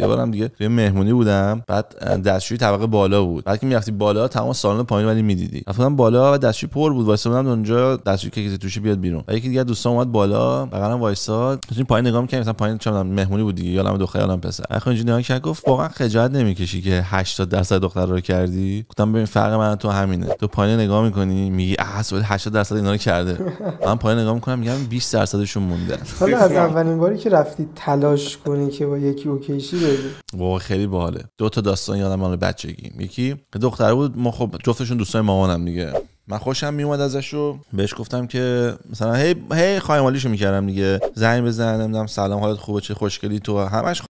یه بارم دیگه توی مهمونی بودم بعد دستشویی طبقه بالا بود بعد که میرفتی بالا تمام سالن پایین ولی میدیدی رفتم بالا و دستشویی پر بود واسه بودم اونجا دستشویی که کسی توشی بیاد بیرون یکی دیگه دوستان اومد بالا بغلم وایساد داشتیم پایین نگاه می‌کردم مثلا پایین چم مهمونی بود دیگه یالم دو خیالم پسر اخو اینجوری نگاه کرد گفت واقعا خجالت نمیکشی که 80 درصد دختر رو کردی گفتم ببین فرق من تو همینه تو پایین نگاه میکنی میگی احس 80 درصد اینا رو کرده من پایین نگاه میکنم میگم 20 درصدشون مونده حالا از اولین باری که رفتی تلاش کنی که با یکی اوکیشی بابا خیلی باله دو تا داستان یادم مال بچگیم یکی دختر بود ما خب جفتشون دوستای مامانم دیگه من خوشم میومد ازش و بهش گفتم که مثلا هی هی خایمالیشو میکردم دیگه زنگ بزنم نمیدونم سلام حالت خوبه چه خوشگلی تو همش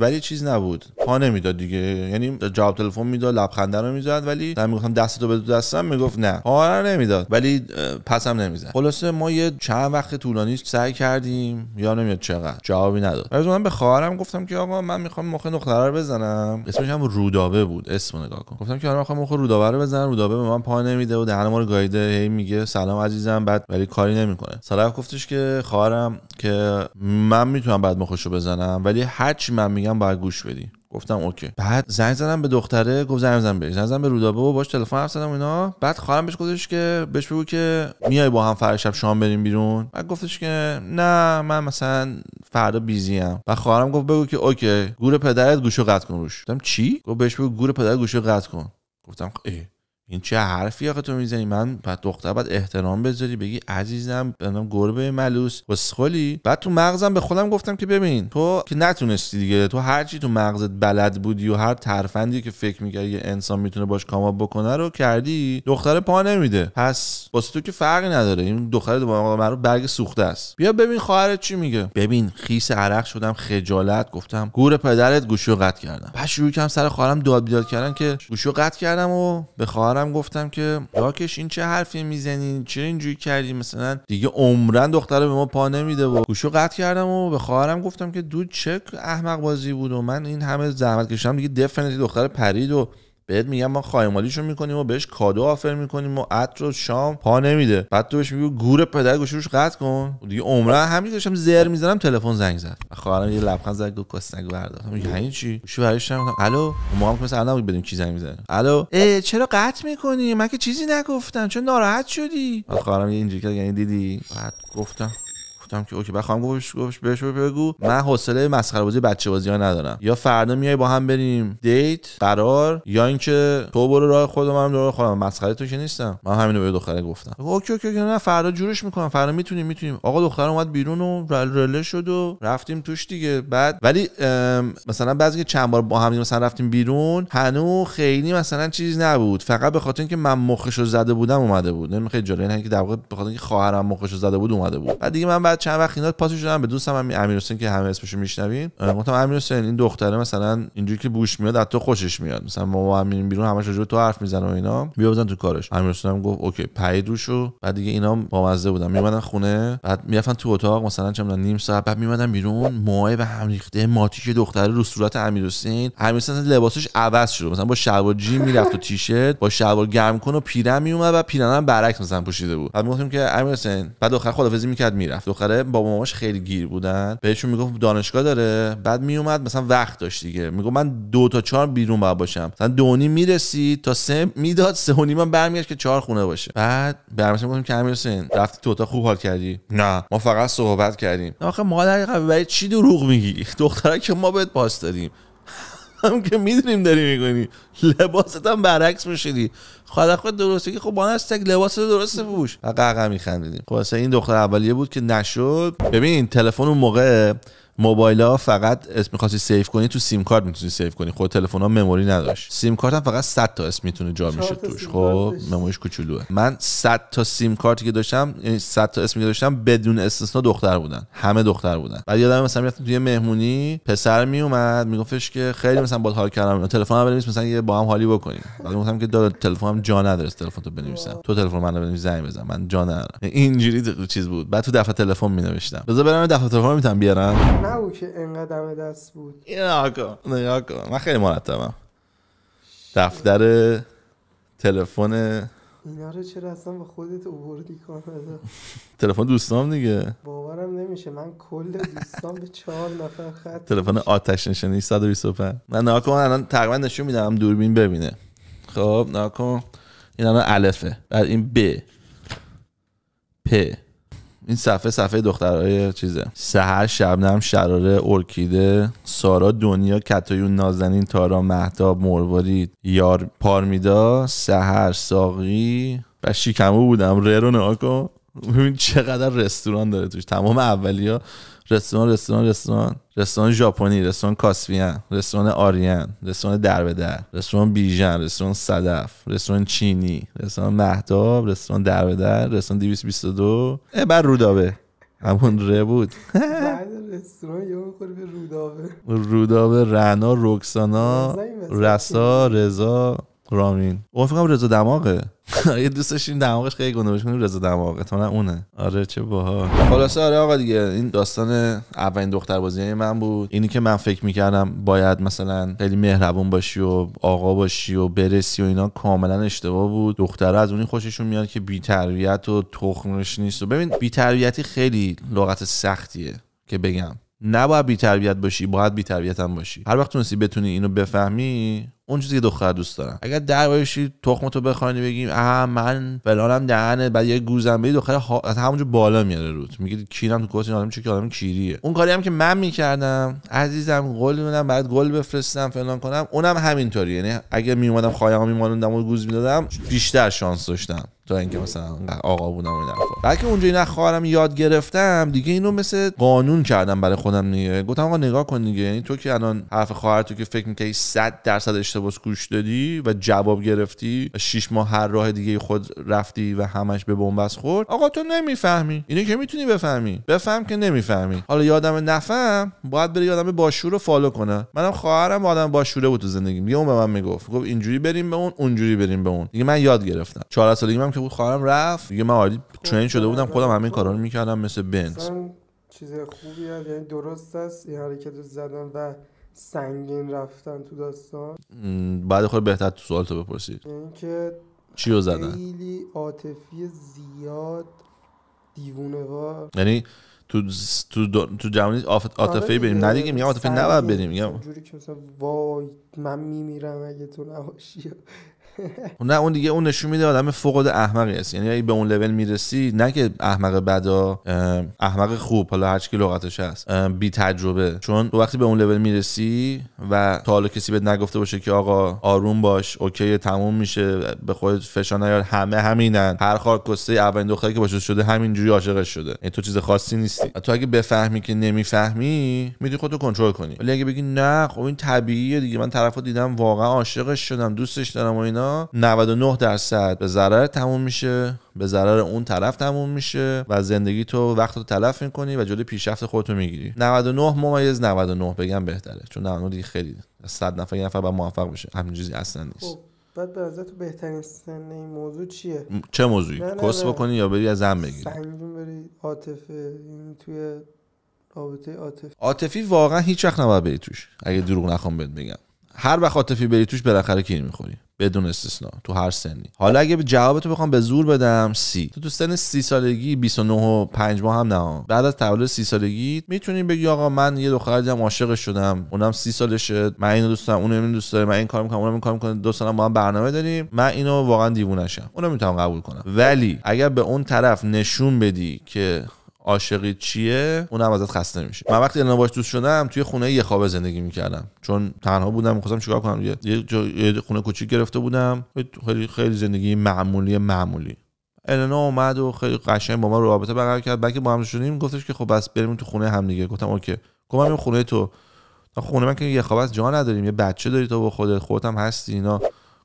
ولی چیز نبود پا نمیداد دیگه یعنی جواب تلفن میداد لبخنده رو میزد ولی من میگفتم دستتو به دستم میگفت نه پا نمیداد ولی پسم نمیزد خلاصه ما یه چند وقت طولانی سعی کردیم یا نمیاد چقدر جوابی نداد از من به خواهرم گفتم که آقا من میخوام مخ دختر رو بزنم اسمش هم رودابه بود اسم نگاه کن گفتم که آقا آره، میخوام مخ رودابه رو بزنم رودابه به من پا نمیده و دهن ما رو گایده هی میگه سلام عزیزم بعد ولی کاری نمیکنه سلام گفتش که خواهرم که من میتونم بعد مخشو بزنم ولی هرچی میگم باید گوش بدی گفتم اوکی بعد زنگ زدم به دختره گفت زنگ زدم بهش زنگ زدم به رودابه و باش تلفن حرف زدم اینا بعد خواهرم بهش گفتش که بهش بگو که میای با هم فردا شب شام بریم بیرون بعد گفتش که نه من مثلا فردا بیزی ام بعد خواهرم گفت بگو که اوکی گور پدرت گوشو قطع کن روش گفتم چی گفت بهش بگو گور پدرت گوشو قطع کن گفتم خب، ای این چه حرفی آخه تو میزنی من بعد دختر بعد احترام بذاری بگی عزیزم بنام گربه ملوس بسخلی بعد تو مغزم به خودم گفتم که ببین تو که نتونستی دیگه تو هرچی تو مغزت بلد بودی و هر ترفندی که فکر میکردی یه انسان میتونه باش کاماب بکنه رو کردی دختر پا نمیده پس واسه تو که فرقی نداره این دختر رو برگ سوخته است بیا ببین خواهرت چی میگه ببین خیس عرق شدم خجالت گفتم گور پدرت گوشو قطع کردم پس شروع کردم سر خواهرم داد بیداد کردن که گوشو قطع کردم و به مامانم گفتم که راکش این چه حرفی میزنی چرا اینجوری کردی مثلا دیگه عمرن دختره به ما پا نمیده و گوشو قطع کردم و به خواهرم گفتم که دو چه احمق بازی بود و من این همه زحمت کشیدم دیگه دفنتی دختر پرید و بهت میگم ما خایمالیشو میکنیم و بهش کادو آفر میکنیم و عطر و شام پا نمیده بعد تو بهش میگی گور پدر گوشی قطع کن دیگه عمره همین داشتم زر میزنم تلفن زنگ زد خواهرم خب یه لبخند زد گفت کسنگ بردار یعنی چی گوشی برش الو خب ما هم مثلا الان بدیم کی زنگ میزنه الو چرا قطع میکنی من که چیزی نگفتم چون ناراحت شدی خواهرم خب یه اینجوری کرد یعنی دیدی بعد گفتم گفتم که اوکی بخوام گوش گوش بهش بگو من حوصله مسخره بازی بچه بازی ها ندارم یا فردا میای با هم بریم دیت قرار یا اینکه تو برو راه خودم هم راه خودم مسخره تو که نیستم من رو به دختره گفتم اوکی اوکی نه فردا جورش میکنم فردا میتونیم میتونیم آقا دختر اومد بیرون و رله شد و رفتیم توش دیگه بعد ولی مثلا بعضی که چند بار با هم مثلا رفتیم بیرون هنو خیلی مثلا چیز نبود فقط به خاطر اینکه من مخشو زده بودم اومده بود نمیخواد که در واقع به اینکه خواهرم مخشو زده بود اومده بود بعد دیگه من بعد چند وقت اینا پاس شدم به دوستم هم امیر حسین که همه اسمشو میشنوین گفتم امیر حسین این دختره مثلا اینجوری که بوش میاد از تو خوشش میاد مثلا ما هم میریم بیرون همش راجع تو حرف میزنه و اینا بیا بزن تو کارش امیر حسین هم گفت اوکی پرید دوشو بعد دیگه اینا با مزه بودن میومدن خونه بعد میرفتن تو اتاق مثلا چه نیم ساعت بعد میومدن بیرون موهای به هم ریخته ماتیک دختره رو صورت امیر حسین امیر حسین لباسش عوض شده مثلا با شلوار جین میرفت و تیشرت با شلوار گرم کن و پیرن میومد و پیرنم برعکس مثلا پوشیده بود بعد میگفتیم که امیر حسین بعد آخر خدافظی میکرد میرفت بابا ماماش خیلی گیر بودن بهشون میگفت دانشگاه داره بعد میومد مثلا وقت داشت دیگه میگفت من دو تا چهار بیرون باید باشم مثلا دو نیم میرسی تا سه میداد سه و نیم برمیگشت که چهار خونه باشه بعد برمیگشت گفتم که امیر رفتی تو اتاق خوب حال کردی نه ما فقط صحبت کردیم آخه مادر قبل برای چی دروغ میگی دختره که ما بهت پاس دادیم هم که میدونیم داری میکنی لباست هم برعکس میشیدی خود خب خود درسته که خب بانست تک لباس درسته بوش و آقا میخندیدیم خب اصلا این دختر اولیه بود که نشد ببین تلفن اون موقع موبایل ها فقط اسم میخواستی سیف کنی تو سیم کارت میتونی سیف کنی خود خب تلفن ها مموری نداشت آره. سیم کارت هم فقط 100 تا اسم میتونه جا میشه توش خب مموریش کوچولوه من 100 تا سیم کارتی که داشتم یعنی 100 تا اسمی که داشتم بدون استثنا دختر بودن همه دختر بودن بعد یادم مثلا میرفتم توی مهمونی پسر میومد میگفتش که خیلی مثلا باحال کردم تلفن هم مثلا یه با هم حالی بکنیم بعد گفتم که داد تلفنم جا نداره تلفن تو بنویسم تو تلفن منو بنویس زنگ بزن من جا ندارم اینجوری چیز بود بعد تو دفعه تلفن می نوشتم بذار برم دفتر تلفن میتونم بیارم نه او که انقدر دست بود نگاه کن کن من خیلی مرتبم دفتر تلفن اینا چرا اصلا به خودت اووردی کانادا تلفن دوستام دیگه باورم نمیشه من کل دوستام به چهار نفر خط تلفن آتش نشانی 125 من کن الان تقریبا نشون میدم دوربین ببینه خب کن این الان الفه بعد این ب پ این صفحه صفحه دخترای چیزه سهر شبنم شراره ارکیده سارا دنیا کتایون نازنین تارا مهتاب مروارید یار پارمیدا سهر ساقی و شیکمو بودم ره رو نگاه کن ببین چقدر رستوران داره توش تمام اولیا رستوران رستوران رستوران رستوران ژاپنی رستوران کاسپین رستوران آریان رستوران در به در رستوران بیژن رستوران صدف رستوران چینی رستوران مهتاب رستوران در به در رستوران 222 بر رودابه همون ره بود رستوران یا به رودابه رودابه رنا رکسانا رسا رضا رامین اون فکرم رضا دماغه یه دوست این دماغش خیلی گنده کنیم رضا دماغه تا اونه آره چه باها خلاصه آره آقا دیگه این داستان اولین دختر بازی من بود اینی که من فکر میکردم باید مثلا خیلی مهربون باشی و آقا باشی و برسی و اینا کاملا اشتباه بود دختره از اونی خوششون میاد که بی و تخمش نیست و ببین بی خیلی لغت سختیه که بگم نباید بی تربیت باشی باید بی تربیت باشی هر وقت تونستی بتونی اینو بفهمی اون چیزی که دختر دوست دارم اگر در تخم تو بخوانی بگیم اه من فلانم دهنه بعد یه گوزم دختر از همونجا بالا میاره روت میگه کیرم تو کت آدم چه که آدم کیریه اون کاری هم که من میکردم عزیزم گل میدم بعد گل بفرستم فلان کنم اونم همینطوری یعنی اگه میومدم ها میمانوندم و گوز میدادم بیشتر شانس داشتم تا اینکه مثلا آقا بودم این حرفا بلکه اونجا این خواهرم یاد گرفتم دیگه اینو مثل قانون کردم برای خودم دیگه گفتم آقا نگاه کن دیگه یعنی تو که الان حرف خواهر تو که فکر که 100 درصد اشتباه گوش دادی و جواب گرفتی و 6 ماه هر راه دیگه خود رفتی و همش به بنبست خورد آقا تو نمیفهمی اینو که میتونی بفهمی بفهم که نمیفهمی حالا یادم نفهم باید بری یادم باشور فالو کنه منم خواهرم آدم باشوره بود تو زندگی میگه اون به من میگفت گفت اینجوری بریم به اون اونجوری بریم به اون دیگه من یاد گرفتم 4 سالگی من که بود خواهرم رفت یه من عالی ترین شده بودم خودم همه کارا رو میکردم مثل بنز چیز خوبی هست یعنی درست است این حرکت رو زدن و سنگین رفتن تو داستان بعد خود بهتر تو سوال تو بپرسید یعنی چی رو زدن خیلی عاطفی زیاد دیوونه و. یعنی تو تو تو جوانی عاطفه آره بریم ندیگه میگم عاطفه نباید بریم میگم جوری که مثلا وای من میمیرم اگه تو نباشی خب نه اون دیگه اون نشون میده آدم فوق العاده احمقی است یعنی به اون لول میرسی نه که احمق بدا احمق خوب حالا هر کی لغتش هست بی تجربه چون تو وقتی به اون لول میرسی و تا حالا کسی بهت نگفته باشه که آقا آروم باش اوکی تموم میشه به خودت فشار نیار همه همینن هر خار کسته اولین دختری که باشه شده همینجوری عاشقش شده این یعنی تو چیز خاصی نیستی تو اگه بفهمی که نمیفهمی میتونی خودتو کنترل کنی ولی اگه بگی نه خب این طبیعیه دیگه من طرفو دیدم واقعا عاشقش شدم دوستش دارم و اینا 99 درصد به ضرر تموم میشه به ضرر اون طرف تموم میشه و زندگی تو وقت رو تلف میکنی و جلوی پیشرفت خودتو میگیری 99 ممیز 99 بگم بهتره چون 99 دیگه خیلی 100 نفر یه نفر باید موفق بشه همین چیزی اصلا نیست خب، بعد به نظر تو بهترین سن این موضوع چیه چه موضوعی کس بکنی یا بری از هم بگیری سنگین بری عاطفه توی رابطه عاطفی عاطفی واقعا هیچ وقت نباید بری توش اگه دروغ نخوام بهت بگم هر وقت عاطفی بری توش بالاخره کیر میخوری بدون استثنا تو هر سنی حالا اگه جوابتو بخوام به زور بدم سی تو تو سن سی سالگی 29 و 5 ماه هم نه بعد از تولد سی سالگی میتونی بگی آقا من یه دختر دیدم عاشق شدم اونم سی سالشه من اینو دوست دارم اونم اینو دوست داره من این کار میکنم اونم کار میکنه دو سالم با هم برنامه داریم من اینو واقعا دیوونه‌شم اونم میتونم قبول کنم ولی اگر به اون طرف نشون بدی که عاشقی چیه اونم ازت خسته نمیشه من وقتی الان باش دوست شدم توی خونه یه خوابه زندگی میکردم چون تنها بودم میخواستم چیکار کنم یه, یه خونه کوچیک گرفته بودم خیلی خیلی زندگی معمولی معمولی النا اومد و خیلی قشنگ با ما رابطه برقرار کرد بعد که با هم شدیم گفتش که خب بس بریم تو خونه هم دیگه گفتم اوکی گفتم من خونه تو خونه من که یه خواب از جا نداریم یه بچه داری تو با خودت خودت هم هستی اینا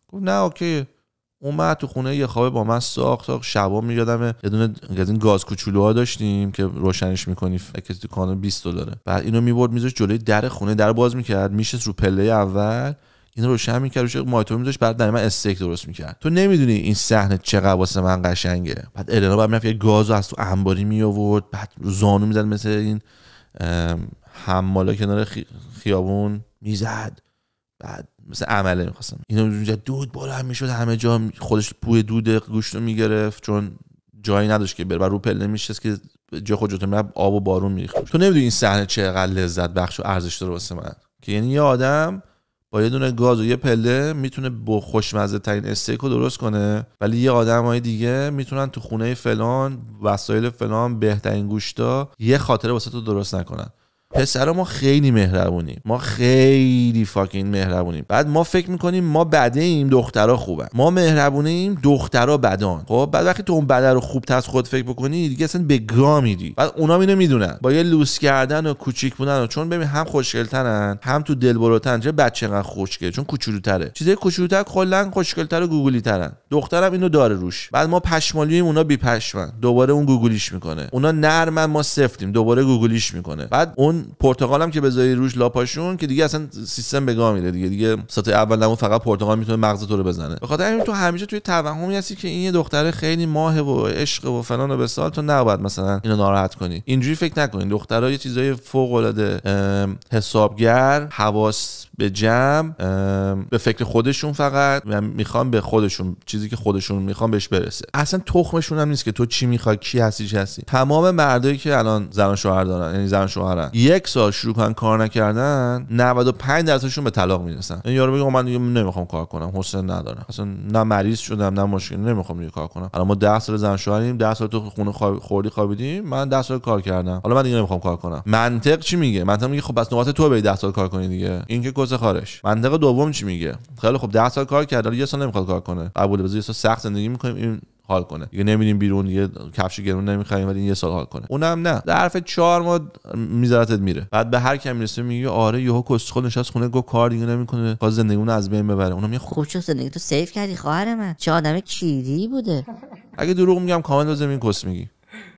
گفت نه اوکی اومد تو خونه یه خوابه با من ساخت شبا میدادم یه دونه از این گاز کوچولوها داشتیم که روشنش میکنی فکر تو کانال 20 دلاره بعد اینو میبرد میذاشت جلوی در خونه در باز میکرد میشست رو پله اول اینو روشن میکرد روش مایتور میذاشت بعد در من استیک درست میکرد تو نمیدونی این صحنه چقدر واسه من قشنگه بعد النا بعد میرفت یه گازو از تو انباری میآورد بعد زانو میزد مثل این حمالا کنار خیابون میزد بعد مثل عمله میخواستم اونجا دود بالا هم میشد همه جا خودش بوی دود گوشت رو میگرفت چون جایی نداشت که بره بر رو پله میشه که جا خود جاتون آب و بارون میریخت تو نمیدونی این صحنه چقدر لذت بخش و ارزش داره واسه من که یعنی یه آدم با یه دونه گاز و یه پله میتونه با خوشمزه ترین استیک رو درست کنه ولی یه آدم های دیگه میتونن تو خونه فلان وسایل فلان بهترین گوشتا یه خاطره واسه تو درست نکنن پسرا ما خیلی مهربونیم ما خیلی فاکین مهربونیم بعد ما فکر میکنیم ما بده ایم دخترا خوبن ما مهربونه ایم دخترا بدان خب بعد وقتی تو اون بده رو خوب از خود فکر بکنی دیگه اصلا به گا میری بعد اونا اینو میدونن با یه لوس کردن و کوچیک بودن و چون ببین هم خوشگلترن هم تو دلبروتن چه بچه انقدر خوشگل چون کوچولوتره چیزای کوچولوتر کلا خوشگلتر و گوگلی ترن دخترم اینو داره روش بعد ما ایم اونا بی پشمن دوباره اون گوگلیش میکنه اونا نرمن ما سفتیم دوباره گوگلیش میکنه بعد اون پرتغال هم که بذاری روش لاپاشون که دیگه اصلا سیستم به گاه میره دیگه دیگه سطح اول نمون فقط پرتغال میتونه مغز تو رو بزنه به خاطر تو همیشه توی توهمی هستی که این یه دختر خیلی ماه و عشق و فلان و بسال تو نباید مثلا اینو ناراحت کنی اینجوری فکر نکنین دخترها یه چیزای فوق العاده حسابگر حواس به جمع به فکر خودشون فقط و میخوام به خودشون چیزی که خودشون میخوام بهش برسه اصلا تخمشون هم نیست که تو چی میخوای کی هستی چی هستی تمام مردایی که الان زن شوهر دارن یعنی زن شوهرن یک سال شروع کردن کار نکردن 95 درصدشون به طلاق میرسن این یارو میگه خب من نمیخوام کار کنم حوصله ندارم اصلا نه مریض شدم نه مشکل نمیخوام دیگه کار کنم الان ما 10 سال زن شوهریم 10 سال تو خونه خواب... خوردی خوابیدیم من 10 سال کار کردم حالا من دیگه نمیخوام کار کنم منطق چی میگه منطق میگه خب پس نوبت تو به 10 سال کار کنی دیگه این که گوز خارش منطق دوم چی میگه خیلی خب 10 سال کار کرد حالا یه سال نمیخواد کار کنه قبول بذار یه سال سخت زندگی میکنیم این حال کنه دیگه نمیدیم بیرون یه کفش گرون نمیخریم ولی این یه سال حال کنه اونم نه در حرف چهار ماه میذارتت میره بعد به هر کی میرسه میگه آره یهو کسخل نشست خونه گو کار دیگه نمیکنه کا زندگی اون از بین ببره اونم میگه خوب شد خب زندگی تو سیو کردی خواهر من چه آدم کیری بوده اگه دروغ میگم کامل لازم این کس میگی